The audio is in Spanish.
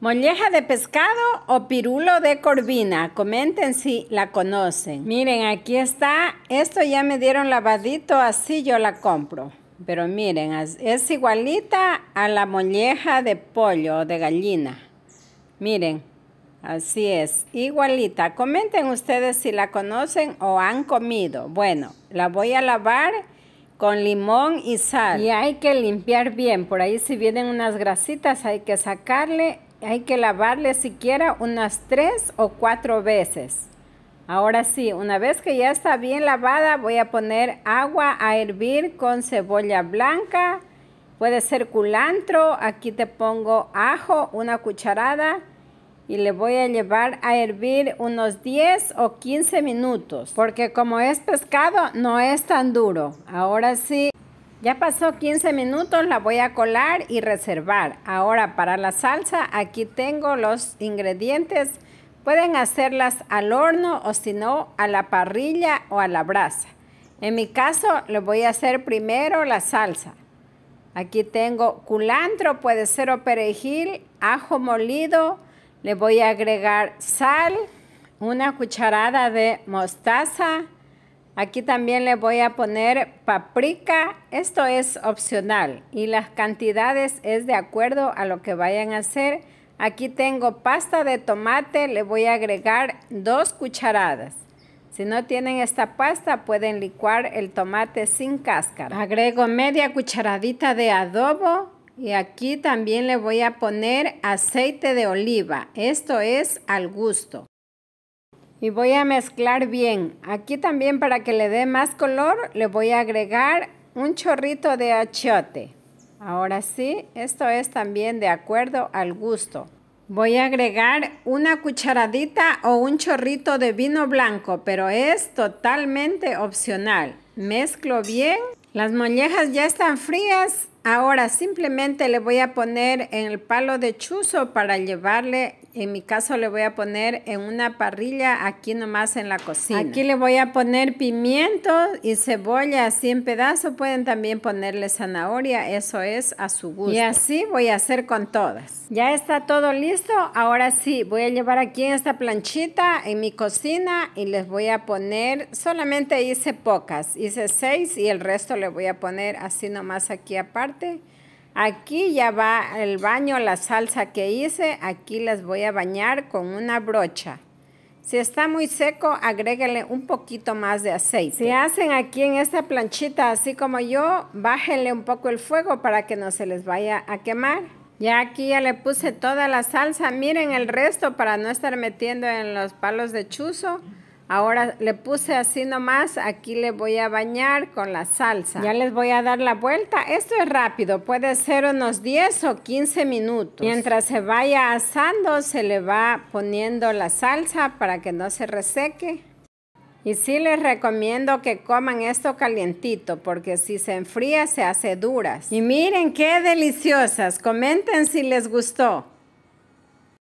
Molleja de pescado o pirulo de corvina. Comenten si la conocen. Miren, aquí está. Esto ya me dieron lavadito, así yo la compro. Pero miren, es igualita a la molleja de pollo o de gallina. Miren, así es, igualita. Comenten ustedes si la conocen o han comido. Bueno, la voy a lavar con limón y sal. Y hay que limpiar bien. Por ahí si vienen unas grasitas hay que sacarle hay que lavarle siquiera unas tres o cuatro veces. Ahora sí, una vez que ya está bien lavada, voy a poner agua a hervir con cebolla blanca. Puede ser culantro, aquí te pongo ajo, una cucharada y le voy a llevar a hervir unos 10 o 15 minutos porque como es pescado no es tan duro. Ahora sí ya pasó 15 minutos, la voy a colar y reservar. Ahora para la salsa, aquí tengo los ingredientes. Pueden hacerlas al horno o si no, a la parrilla o a la brasa. En mi caso, le voy a hacer primero la salsa. Aquí tengo culantro, puede ser o perejil, ajo molido. Le voy a agregar sal, una cucharada de mostaza, Aquí también le voy a poner paprika. Esto es opcional y las cantidades es de acuerdo a lo que vayan a hacer. Aquí tengo pasta de tomate. Le voy a agregar dos cucharadas. Si no tienen esta pasta, pueden licuar el tomate sin cáscara. Agrego media cucharadita de adobo y aquí también le voy a poner aceite de oliva. Esto es al gusto y voy a mezclar bien. Aquí también para que le dé más color le voy a agregar un chorrito de achiote. Ahora sí, esto es también de acuerdo al gusto. Voy a agregar una cucharadita o un chorrito de vino blanco, pero es totalmente opcional. Mezclo bien. Las mollejas ya están frías. Ahora simplemente le voy a poner en el palo de chuzo para llevarle en mi caso le voy a poner en una parrilla aquí nomás en la cocina. Aquí le voy a poner pimiento y cebolla así en pedazos. Pueden también ponerle zanahoria, eso es a su gusto. Y así voy a hacer con todas. Ya está todo listo. Ahora sí, voy a llevar aquí esta planchita en mi cocina y les voy a poner, solamente hice pocas, hice seis y el resto le voy a poner así nomás aquí aparte. Aquí ya va el baño, la salsa que hice, aquí las voy a bañar con una brocha. Si está muy seco, agréguele un poquito más de aceite. Si hacen aquí en esta planchita, así como yo, bájenle un poco el fuego para que no se les vaya a quemar. Ya aquí ya le puse toda la salsa. Miren el resto para no estar metiendo en los palos de chuzo. Ahora le puse así nomás, aquí le voy a bañar con la salsa. Ya les voy a dar la vuelta. Esto es rápido, puede ser unos 10 o 15 minutos. Mientras se vaya asando, se le va poniendo la salsa para que no se reseque. Y sí les recomiendo que coman esto calientito porque si se enfría se hace duras. Y miren qué deliciosas. Comenten si les gustó.